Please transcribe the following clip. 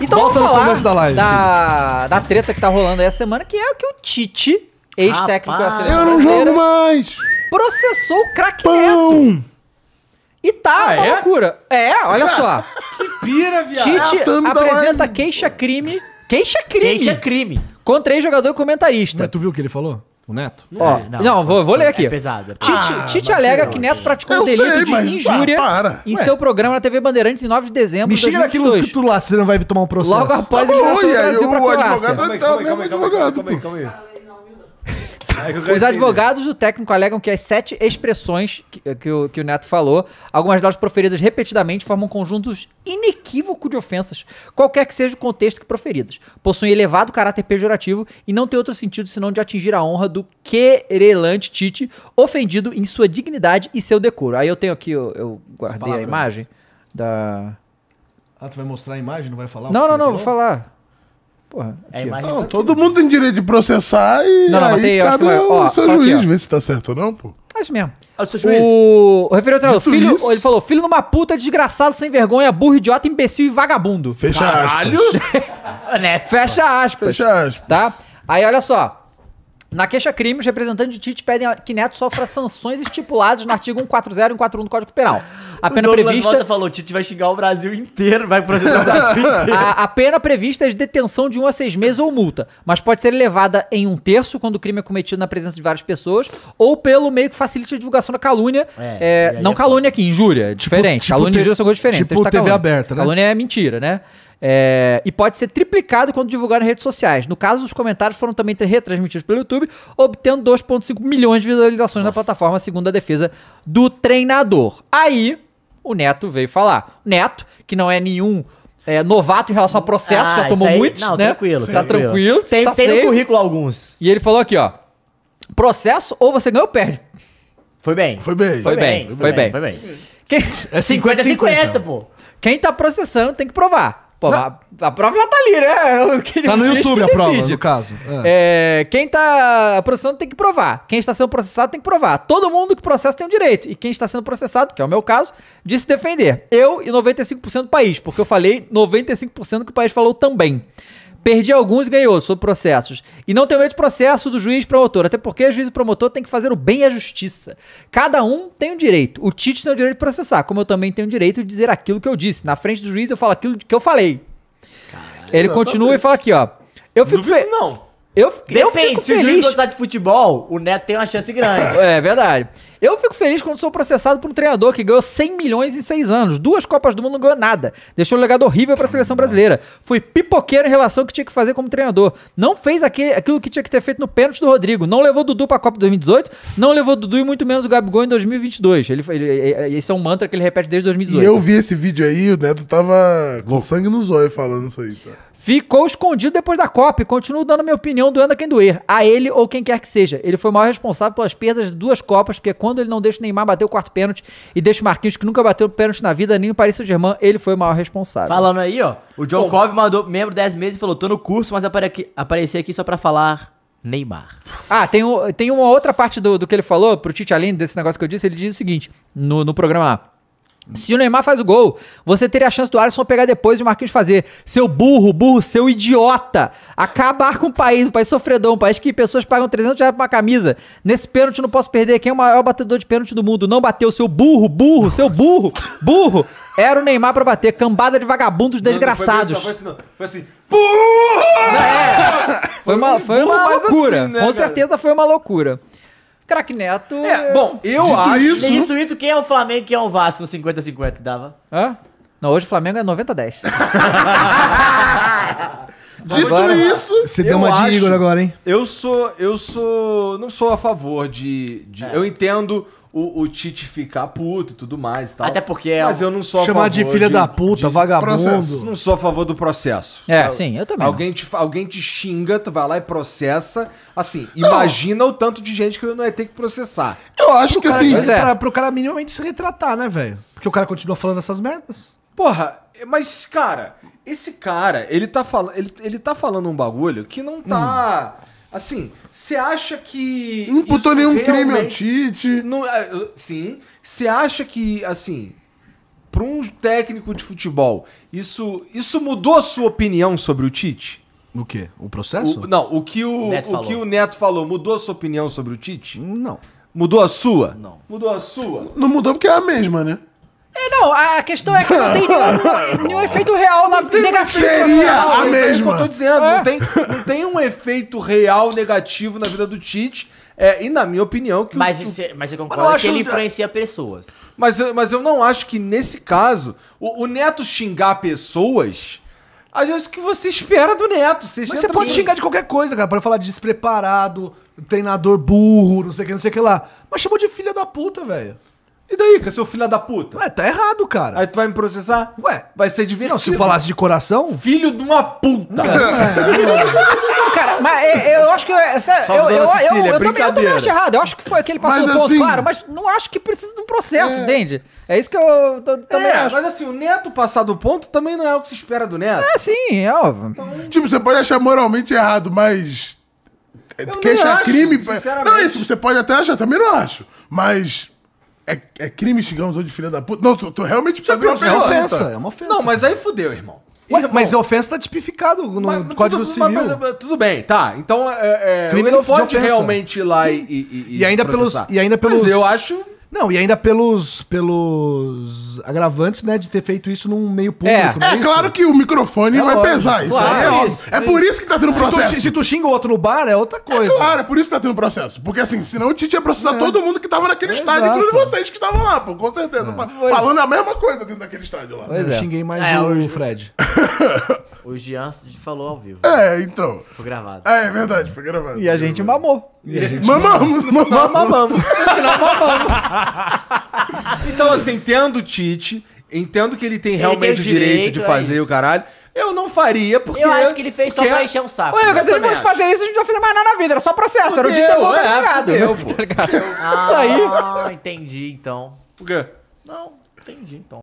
Então Volta vamos falar no começo da, live. Da, da treta que tá rolando aí a semana, que é o que o Tite, ex-técnico da seleção eu não jogo mais! processou o craque Neto. E tá ah, uma é? loucura. É, olha só. Que pira, viado. Tite ah, apresenta queixa-crime. Queixa-crime. Queixa-crime. Contra ex-jogador e comentarista. Mas tu viu o que ele falou? O Neto? Ó, é, não, não vou, vou, ler aqui. É pesado. Tite, ah, Tite alega que Neto praticou eu um delito sei, de injúria ah, em Ué. seu programa na TV Bandeirantes em 9 de dezembro Me de 2022. Me chega naquilo que tu lá, não vai tomar um processo. Logo após tá ele bom, do Brasil advogado, pra Croácia. Tá, calma aí, calma aí, calma aí, calma aí. Os advogados do técnico alegam que as sete expressões que, que, o, que o Neto falou, algumas delas proferidas repetidamente, formam conjuntos inequívoco de ofensas, qualquer que seja o contexto que proferidas. Possuem elevado caráter pejorativo e não tem outro sentido senão de atingir a honra do querelante Tite, ofendido em sua dignidade e seu decoro. Aí eu tenho aqui, eu, eu guardei a imagem da. Ah, tu vai mostrar a imagem, não vai falar? Não, não, não, vou falar. Porra, é não, todo mundo tem direito de processar e não, não, aí tem, cabe eu ó, o seu juiz aqui, ver se tá certo ou não, pô. acho é mesmo. o seu juiz. O, referente falou, é filho, isso? ele falou, filho numa puta, desgraçado, sem vergonha, burro, idiota, imbecil e vagabundo. Fecha Caralho. aspas. né? Fecha aspas. Fecha aspas. Tá? Aí, olha só. Na queixa-crime, os representantes de Tite pedem que Neto sofra sanções estipuladas no artigo 140 e 141 do Código Penal. A pena o prevista. falou: Tite vai xingar o Brasil inteiro, vai processar o Brasil inteiro. A, a, pena prevista é de detenção de um a seis meses ou multa, mas pode ser elevada em um terço quando o crime é cometido na presença de várias pessoas ou pelo meio que facilita a divulgação da calúnia. É, é, não é calúnia aqui, injúria, diferente. Tipo, calúnia e injúria são coisas diferentes. Tipo TV calúnia. aberta, né? Calúnia é mentira, né? É, e pode ser triplicado quando divulgado em redes sociais. No caso, os comentários foram também retransmitidos pelo YouTube, obtendo 2,5 milhões de visualizações Nossa. na plataforma, segundo a defesa do treinador. Aí, o Neto veio falar. Neto, que não é nenhum é, novato em relação a processo, ah, já tomou aí, muitos, não, né? Tranquilo, tá tranquilo. Tem, tá tem no currículo alguns. E ele falou aqui, ó. Processo, ou você ganha ou perde. Foi bem. Foi bem. Foi bem. Foi bem. Foi bem. Foi bem. Foi bem. Quem... É 50-50, pô. Quem tá processando tem que provar. Pô, a, a, prova já tá ali, né? Quem, tá no YouTube a prova, no caso. É. É, quem tá processando tem que provar. Quem está sendo processado tem que provar. Todo mundo que processa tem o um direito. E quem está sendo processado, que é o meu caso, de se defender. Eu e 95% do país, porque eu falei 95% do que o país falou também. Perdi alguns, ganhou, sobre processos. E não tenho medo de processo do juiz promotor, até porque juiz e promotor tem que fazer o bem e a justiça. Cada um tem um direito. O Tite tem o direito de processar, como eu também tenho o direito de dizer aquilo que eu disse. Na frente do juiz eu falo aquilo que eu falei. Caralho, Ele continua e fala aqui, ó. Eu fico. Não, não. Eu, Depende, eu fico se o juiz gostar de futebol, o Neto tem uma chance grande. é, é verdade. Eu fico feliz quando sou processado por um treinador que ganhou 100 milhões em 6 anos, duas Copas do Mundo não ganhou nada, deixou um legado horrível para a seleção brasileira. Fui pipoqueiro em relação ao que tinha que fazer como treinador. Não fez aquilo que tinha que ter feito no pênalti do Rodrigo, não levou Dudu para a Copa 2018, não levou Dudu e muito menos o Gabigol em 2022. Ele, ele, ele, esse é um mantra que ele repete desde 2018. E eu vi esse vídeo aí, o Neto tava com sangue nos olhos falando isso aí, tá? Ficou escondido depois da Copa e continuo dando minha opinião doendo a quem doer, a ele ou quem quer que seja. Ele foi o maior responsável pelas perdas de duas Copas, porque quando quando ele não deixa o Neymar bater o quarto pênalti e deixa o Marquinhos, que nunca bateu pênalti na vida, nem o Paris Saint-Germain, ele foi o maior responsável. Falando aí, ó, o John Cove mandou membro 10 meses e falou: tô no curso, mas apare aqui, apareci aqui só para falar Neymar. Ah, tem, um, tem uma outra parte do, do que ele falou pro Tite, além desse negócio que eu disse, ele diz o seguinte, no, no programa lá. Se o Neymar faz o gol, você teria a chance do Alisson pegar depois e o Marquinhos fazer. Seu burro, burro, seu idiota. Acabar com o país, o país sofredor, um país que pessoas pagam 300 reais pra uma camisa. Nesse pênalti não posso perder. Quem é o maior batedor de pênalti do mundo? Não bateu, seu burro, burro, seu burro, burro. Era o Neymar pra bater. Cambada de vagabundos não, desgraçados. Não foi, isso, não, foi assim, foi assim, burro! É, foi uma, foi uma loucura. Assim, né, com certeza foi uma loucura. Crack Neto. É, bom, eu dito acho. Isso... Dito quem é o Flamengo e quem é o Vasco? 50-50 dava? Hã? Não, hoje o Flamengo é 90-10. Dito agora, isso, você deu uma de Igor agora, hein? Eu sou, eu sou, não sou a favor de, de é. eu entendo o, o Tite ficar puto e tudo mais tal. Até porque. É mas eu não sou Chamar de filha de, da puta, de, vagabundo. Processo. Não sou a favor do processo. É, eu, sim, eu também. Alguém te, alguém te xinga, tu vai lá e processa. Assim, não. imagina o tanto de gente que não vai ter que processar. Eu acho pro que cara, assim, assim pra, é. pra, pro cara minimamente se retratar, né, velho? Porque o cara continua falando essas merdas. Porra, mas, cara, esse cara, ele tá, fal ele, ele tá falando um bagulho que não tá. Hum Assim, você acha que. Não imputou nenhum crime ao Tite. Não, é, sim. Você acha que, assim, para um técnico de futebol, isso, isso mudou a sua opinião sobre o Tite? O quê? O processo? O, não, o, que o, o que o Neto falou mudou a sua opinião sobre o Tite? Não. Mudou a sua? Não. Mudou a sua? Não mudou porque é a mesma, né? não. A questão é que não tem nenhum, nenhum efeito real na negativa. Seria real. a é mesma. eu tô dizendo. É. Não, tem, não tem um efeito real negativo na vida do Tite. É, e na minha opinião que mas, o, você, é, mas você concorda acho, que ele influencia pessoas. Mas, mas eu não acho que nesse caso, o, o Neto xingar pessoas... Às vezes o que você espera do Neto. Você, mas você tá pode xingar de qualquer coisa, cara. Pode falar de despreparado, treinador burro, não sei o que, não sei o que lá. Mas chamou de filha da puta, velho. E daí, é seu filho da puta? Ué, tá errado, cara. Aí tu vai me processar? Ué. Vai ser divertido. Não, se falasse de coração... Filho de uma puta. cara, mas é, é, eu, acho que... Essa, é, eu, eu, eu, Cecília, eu, é eu, também, eu também acho errado. Eu acho que foi aquele passou mas, ponto, assim, claro. Mas não acho que precisa de um processo, é. entende? É isso que eu também é, acho. mas assim, o neto passar do ponto também não é o que se espera do neto. É, sim, é óbvio. Então... Tipo, você pode achar moralmente errado, mas... Eu queixa acho, crime... Não, é isso, você pode até achar, também não acho. Mas é, é crime xingar os outros de filha da puta? Não, tu, tu realmente precisa de uma É uma ofensa, ofensa, é uma ofensa. Não, mas aí fudeu, irmão. Ué, irmão, mas a ofensa tá tipificado no mas, mas Código tudo, Civil. Mas, mas, tudo bem, tá. Então, é, é, crime ele é pode realmente ir lá e, e, e, e, ainda processar. pelos E ainda pelos... Mas eu acho não, e ainda pelos, pelos agravantes, né, de ter feito isso num meio público. É, é, é claro que o microfone é vai óbvio, pesar, isso claro, é, é óbvio. É, é por isso que tá tendo processo. Se tu, se tu xinga o outro no bar, é outra é coisa. É claro, é por isso que tá tendo processo. Porque assim, senão o Tite ia processar todo mundo que tava naquele estádio, exato. incluindo vocês que estavam lá, pô, com certeza. Falando a mesma coisa dentro daquele estádio lá. Pois Eu xinguei mais o, hoje... Fred. o Jean falou ao vivo. É, então. Foi gravado. É, é verdade, foi gravado. E a gente mamou. E a gente mamamos, mamamos. mamamos. mamamos. então, assim, entendo o Tite, entendo que ele tem ele realmente tem o direito, direito de fazer é o caralho. Eu não faria, porque. Eu acho que ele fez só pra é- encher um saco. Ué, se ele fosse fazer isso, a gente não ia fazer mais nada na vida. Era só processo. Fudeu, era o dia da volta é, ligado. Eu, Tá ligado? Tá ah, isso aí. Ah, entendi, então. Por quê? Não, entendi, então.